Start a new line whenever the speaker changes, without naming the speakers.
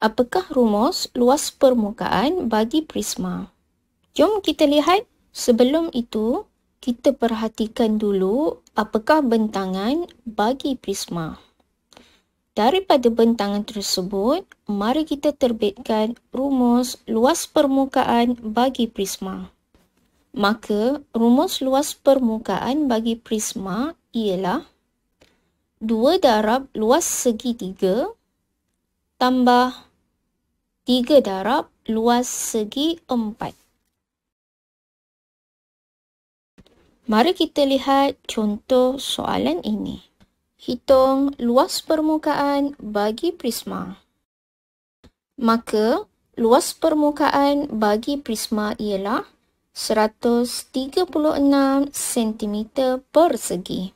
apakah rumus luas permukaan bagi prisma? Jom kita lihat sebelum itu, kita perhatikan dulu apakah bentangan bagi prisma. Daripada bentangan tersebut, mari kita terbitkan rumus luas permukaan bagi prisma. Maka, rumus luas permukaan bagi prisma ialah 2 darab luas segitiga tambah 3 darab luas segi 4. Mari kita lihat contoh soalan ini. Hitung luas permukaan bagi prisma. Maka, luas permukaan bagi prisma ialah 136 cm persegi.